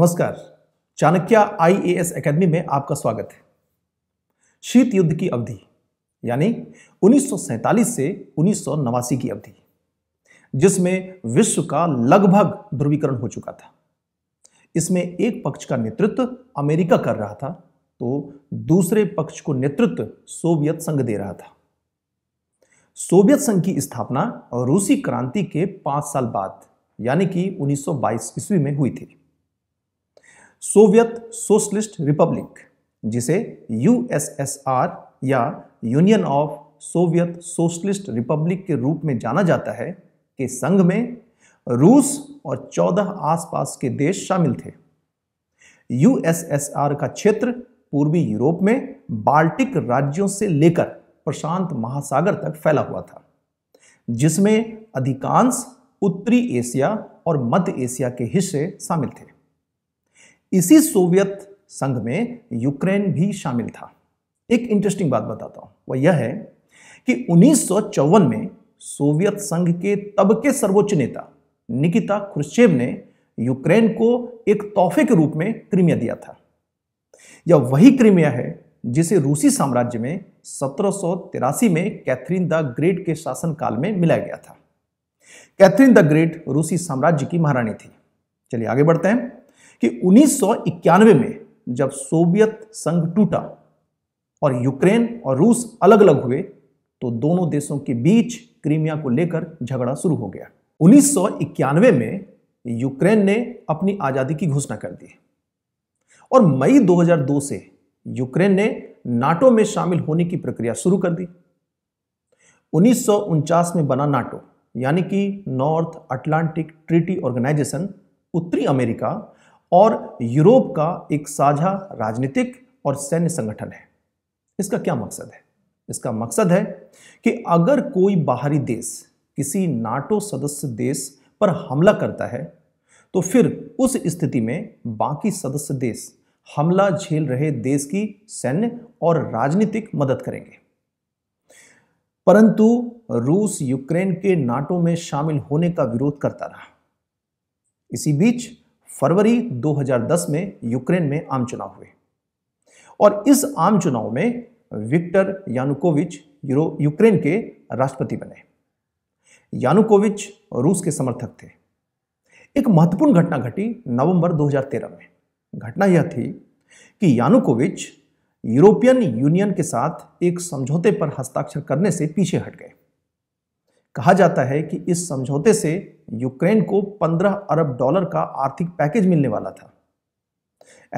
नमस्कार Chanakya IAS academy में आपका स्वागत है शीत युद्ध की अवधि यानी उन्नीस से उन्नीस की अवधि जिसमें विश्व का लगभग ध्रुवीकरण हो चुका था इसमें एक पक्ष का नेतृत्व अमेरिका कर रहा था तो दूसरे पक्ष को नेतृत्व सोवियत संघ दे रहा था सोवियत संघ की स्थापना रूसी क्रांति के पांच साल बाद यानी कि 1922 ईस्वी में हुई थी सोवियत सोशलिस्ट रिपब्लिक जिसे यूएसएसआर या union of Soviet socialist republic के रूप में जाना जाता है के संघ में रूस और 14 आसपास के देश शामिल थे यूएसएसआर का क्षेत्र पूर्वी यूरोप में बाल्टिक राज्यों से लेकर प्रशांत महासागर तक फैला हुआ था जिसमें अधिकांश उत्तरी एशिया और मध्य एशिया के हिस्से शामिल थे इसी सोवियत संघ में यूक्रेन भी शामिल था एक इंटरेस्टिंग बात बताता हूं वह यह है कि उन्नीस में सोवियत संघ के तब के सर्वोच्च नेता निकिता खुर्शेव ने यूक्रेन को एक तोहफे के रूप में क्रीमिया दिया था यह वही क्रीमिया है जिसे रूसी साम्राज्य में सत्रह में कैथरीन द ग्रेट के शासनकाल में मिलाया गया था कैथरीन द ग्रेट रूसी साम्राज्य की महारानी थी चलिए आगे बढ़ते हैं कि 1991 में जब सोवियत संघ टूटा और यूक्रेन और रूस अलग अलग हुए तो दोनों देशों के बीच क्रीमिया को लेकर झगड़ा शुरू हो गया 1991 में यूक्रेन ने अपनी आज़ादी की घोषणा कर दी और मई 2002 से यूक्रेन ने नाटो में शामिल होने की प्रक्रिया शुरू कर दी उन्नीस में बना नाटो यानी कि नॉर्थ अटलांटिक ट्रीटी ऑर्गेनाइजेशन उत्तरी अमेरिका और यूरोप का एक साझा राजनीतिक और सैन्य संगठन है इसका क्या मकसद है इसका मकसद है कि अगर कोई बाहरी देश किसी नाटो सदस्य देश पर हमला करता है तो फिर उस स्थिति में बाकी सदस्य देश हमला झेल रहे देश की सैन्य और राजनीतिक मदद करेंगे परंतु रूस यूक्रेन के नाटो में शामिल होने का विरोध करता रहा इसी बीच फरवरी 2010 में यूक्रेन में आम चुनाव हुए और इस आम चुनाव में विक्टर यानुकोविच यूक्रेन के राष्ट्रपति बने यानुकोविच रूस के समर्थक थे एक महत्वपूर्ण घटना घटी नवंबर 2013 में घटना यह थी कि यानुकोविच यूरोपियन यूनियन के साथ एक समझौते पर हस्ताक्षर करने से पीछे हट गए कहा जाता है कि इस समझौते से यूक्रेन को 15 अरब डॉलर का आर्थिक पैकेज मिलने वाला था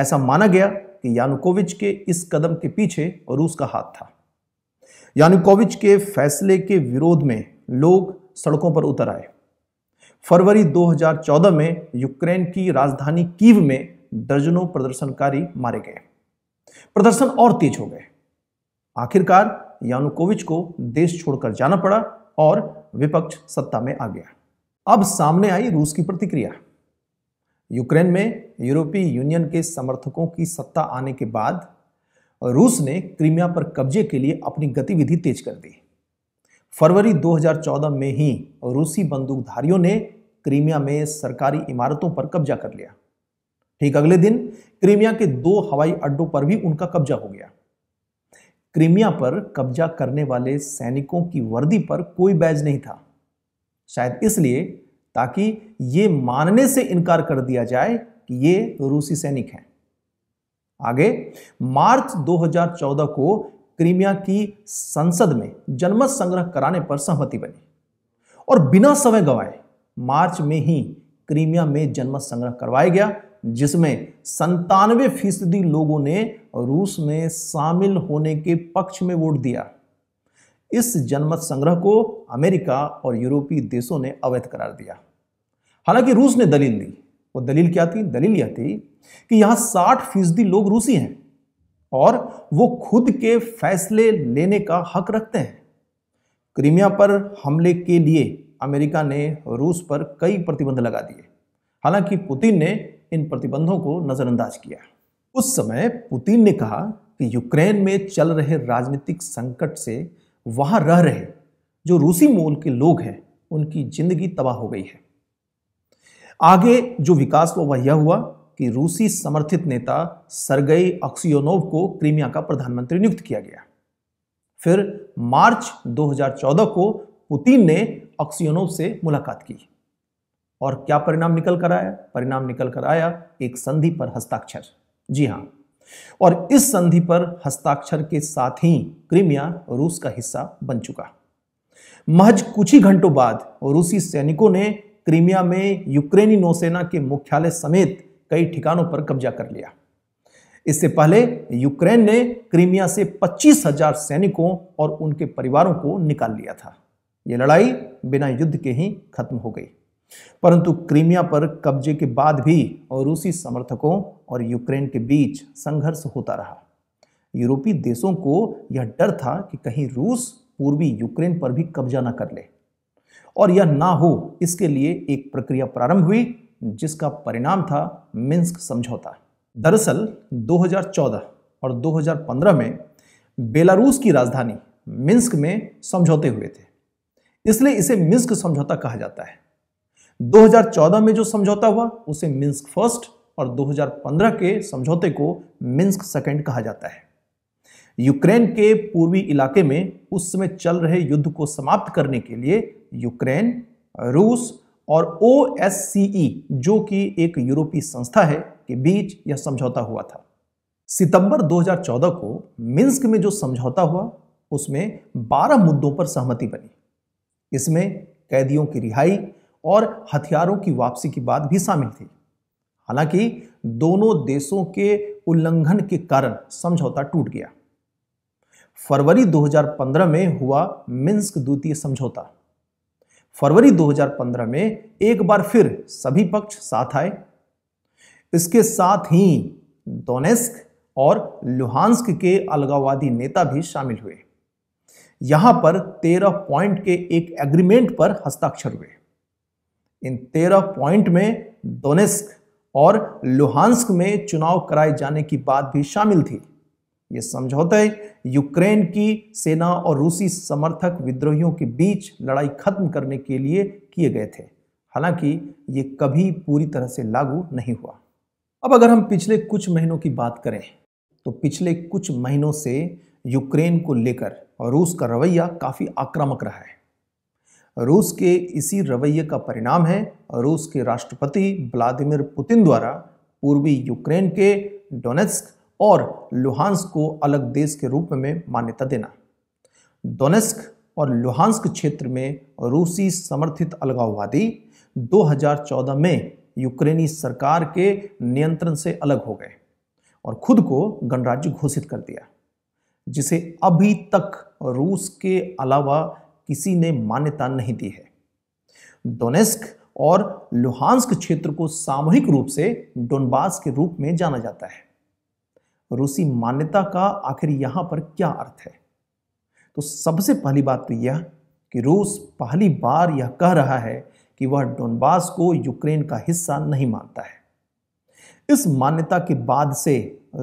ऐसा माना गया कि यानुकोविच के इस कदम के पीछे रूस का हाथ था यानुकोविच के फैसले के विरोध में लोग सड़कों पर उतर आए फरवरी 2014 में यूक्रेन की राजधानी कीव में दर्जनों प्रदर्शनकारी मारे गए प्रदर्शन और तेज हो गए आखिरकार यानुकोविच को देश छोड़कर जाना पड़ा और विपक्ष सत्ता में आ गया अब सामने आई रूस की प्रतिक्रिया यूक्रेन में यूरोपीय यूनियन के समर्थकों की सत्ता आने के बाद रूस ने क्रीमिया पर कब्जे के लिए अपनी गतिविधि तेज कर दी फरवरी 2014 में ही रूसी बंदूकधारियों ने क्रीमिया में सरकारी इमारतों पर कब्जा कर लिया ठीक अगले दिन क्रीमिया के दो हवाई अड्डों पर भी उनका कब्जा हो गया क्रीमिया पर कब्जा करने वाले सैनिकों की वर्दी पर कोई बैज नहीं था शायद इसलिए ताकि ये मानने से इनकार कर दिया जाए कि ये रूसी सैनिक हैं आगे मार्च 2014 को क्रीमिया की संसद में जनमत संग्रह कराने पर सहमति बनी और बिना समय गंवाए मार्च में ही क्रीमिया में जनमत संग्रह करवाया गया जिसमें संतानवे फीसदी लोगों ने रूस में शामिल होने के पक्ष में वोट दिया इस जनमत संग्रह को अमेरिका और यूरोपीय देशों ने अवैध करार दिया हालांकि रूस ने दलील दी वो दलील क्या थी दलील यह थी कि यहां साठ फीसदी लोग रूसी हैं और वो खुद के फैसले लेने का हक रखते हैं क्रीमिया पर हमले के लिए अमेरिका ने रूस पर कई प्रतिबंध लगा दिए हालांकि पुतिन ने इन प्रतिबंधों को नज़रअंदाज किया उस समय पुतिन ने कहा कि यूक्रेन में चल रहे राजनीतिक संकट से वहाँ रह रहे जो रूसी मूल के लोग हैं उनकी जिंदगी तबाह हो गई है आगे जो विकास हुआ वह यह हुआ कि रूसी समर्थित नेता सरगई अक्सियोनोव को क्रीमिया का प्रधानमंत्री नियुक्त किया गया फिर मार्च 2014 को पुतिन ने अक्सियोनोव से मुलाकात की और क्या परिणाम निकल कर आया परिणाम निकल कर आया एक संधि पर हस्ताक्षर जी हां और इस संधि पर हस्ताक्षर के साथ ही क्रीमिया रूस का हिस्सा बन चुका महज कुछ ही घंटों बाद रूसी सैनिकों ने क्रीमिया में यूक्रेनी नौसेना के मुख्यालय समेत कई ठिकानों पर कब्जा कर लिया इससे पहले यूक्रेन ने क्रीमिया से पच्चीस हजार सैनिकों और उनके परिवारों को निकाल लिया था यह लड़ाई बिना युद्ध के ही खत्म हो गई परंतु क्रीमिया पर कब्जे के बाद भी और रूसी समर्थकों और यूक्रेन के बीच संघर्ष होता रहा यूरोपीय देशों को यह डर था कि कहीं रूस पूर्वी यूक्रेन पर भी कब्जा न कर ले और यह ना हो इसके लिए एक प्रक्रिया प्रारंभ हुई जिसका परिणाम था मिन्स्क समझौता दरअसल 2014 और 2015 में बेलारूस की राजधानी मिन्स्क में समझौते हुए थे इसलिए इसे मिन्स्क समझौता कहा जाता है 2014 में जो समझौता हुआ उसे मिन्स्क फर्स्ट और 2015 के समझौते को मिन्स्क सेकेंड कहा जाता है यूक्रेन के पूर्वी इलाके में उस समय चल रहे युद्ध को समाप्त करने के लिए यूक्रेन रूस और ओ जो कि एक यूरोपीय संस्था है के बीच यह समझौता हुआ था सितंबर 2014 को मिन्स्क में जो समझौता हुआ उसमें 12 मुद्दों पर सहमति बनी इसमें कैदियों की रिहाई और हथियारों की वापसी की बात भी शामिल थी हालांकि दोनों देशों के उल्लंघन के कारण समझौता टूट गया फरवरी 2015 में हुआ मिन्स्क द्वितीय समझौता फरवरी 2015 में एक बार फिर सभी पक्ष साथ आए इसके साथ ही दोनेस्क और लुहांस्क के अलगावादी नेता भी शामिल हुए यहां पर 13 पॉइंट के एक एग्रीमेंट पर हस्ताक्षर हुए इन तेरह पॉइंट में डोनेस्क और लुहानस्क में चुनाव कराए जाने की बात भी शामिल थी ये समझौते यूक्रेन की सेना और रूसी समर्थक विद्रोहियों के बीच लड़ाई खत्म करने के लिए किए गए थे हालांकि ये कभी पूरी तरह से लागू नहीं हुआ अब अगर हम पिछले कुछ महीनों की बात करें तो पिछले कुछ महीनों से यूक्रेन को लेकर रूस का रवैया काफ़ी आक्रामक रहा है रूस के इसी रवैये का परिणाम है रूस के राष्ट्रपति व्लादिमिर पुतिन द्वारा पूर्वी यूक्रेन के डोनेस्क और लुहांस को अलग देश के रूप में मान्यता देना डोनेस्क और लुहानस्क क्षेत्र में रूसी समर्थित अलगाववादी 2014 में यूक्रेनी सरकार के नियंत्रण से अलग हो गए और खुद को गणराज्य घोषित कर दिया जिसे अभी तक रूस के अलावा किसी ने मान्यता नहीं दी है डोनेस्क और लुहांस्क क्षेत्र को सामूहिक रूप से डोनबास के रूप में जाना जाता है रूसी मान्यता का आखिर यहां पर क्या अर्थ है तो सबसे पहली बात तो यह कि रूस पहली बार यह कह रहा है कि वह डोनबास को यूक्रेन का हिस्सा नहीं मानता है इस मान्यता के बाद से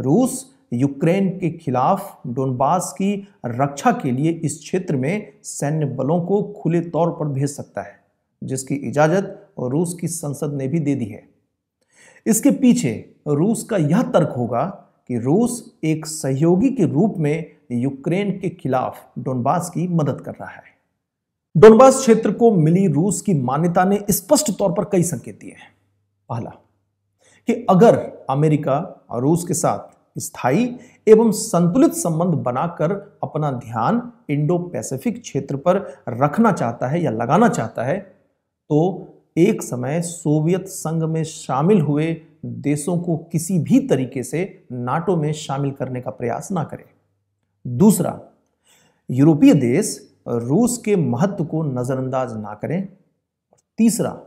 रूस यूक्रेन के खिलाफ डोनबास की रक्षा के लिए इस क्षेत्र में सैन्य बलों को खुले तौर पर भेज सकता है जिसकी इजाज़त रूस की संसद ने भी दे दी है इसके पीछे रूस का यह तर्क होगा कि रूस एक सहयोगी के रूप में यूक्रेन के खिलाफ डोनबास की मदद कर रहा है डोनबास क्षेत्र को मिली रूस की मान्यता ने स्पष्ट तौर पर कई संकेत दिए हैं पहला कि अगर अमेरिका और रूस के साथ स्थायी एवं संतुलित संबंध बनाकर अपना ध्यान इंडो पैसिफिक क्षेत्र पर रखना चाहता है या लगाना चाहता है तो एक समय सोवियत संघ में शामिल हुए देशों को किसी भी तरीके से नाटो में शामिल करने का प्रयास ना करें दूसरा यूरोपीय देश रूस के महत्व को नज़रअंदाज ना करें तीसरा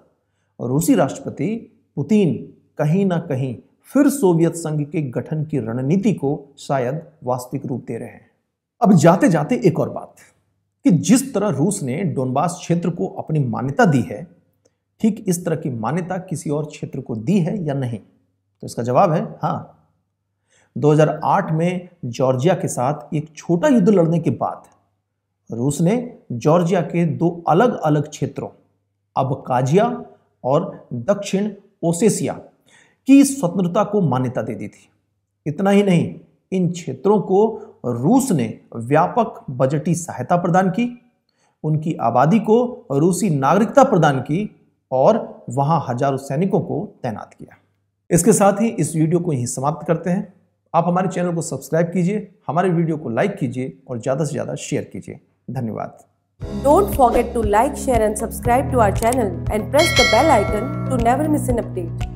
रूसी राष्ट्रपति पुतिन कहीं ना कहीं फिर सोवियत संघ के गठन की रणनीति को शायद वास्तविक रूप दे रहे हैं अब जाते जाते एक और बात कि जिस तरह रूस ने डोनबास क्षेत्र को अपनी मान्यता दी है ठीक इस तरह की मान्यता किसी और क्षेत्र को दी है या नहीं तो इसका जवाब है हाँ 2008 में जॉर्जिया के साथ एक छोटा युद्ध लड़ने के बाद रूस ने जॉर्जिया के दो अलग अलग क्षेत्रों अबकाजिया और दक्षिण ओसेसिया की स्वतंत्रता को मान्यता दे दी थी इतना ही नहीं इन क्षेत्रों को रूस ने व्यापक बजटी सहायता प्रदान की उनकी आबादी को रूसी नागरिकता प्रदान की और वहां हजारों सैनिकों को तैनात किया इसके साथ ही इस वीडियो को यहीं समाप्त करते हैं आप हमारे चैनल को सब्सक्राइब कीजिए हमारे वीडियो को लाइक कीजिए और ज़्यादा से ज़्यादा शेयर कीजिए धन्यवाद don't forget to like share and subscribe to our channel and press the bell icon to never miss an update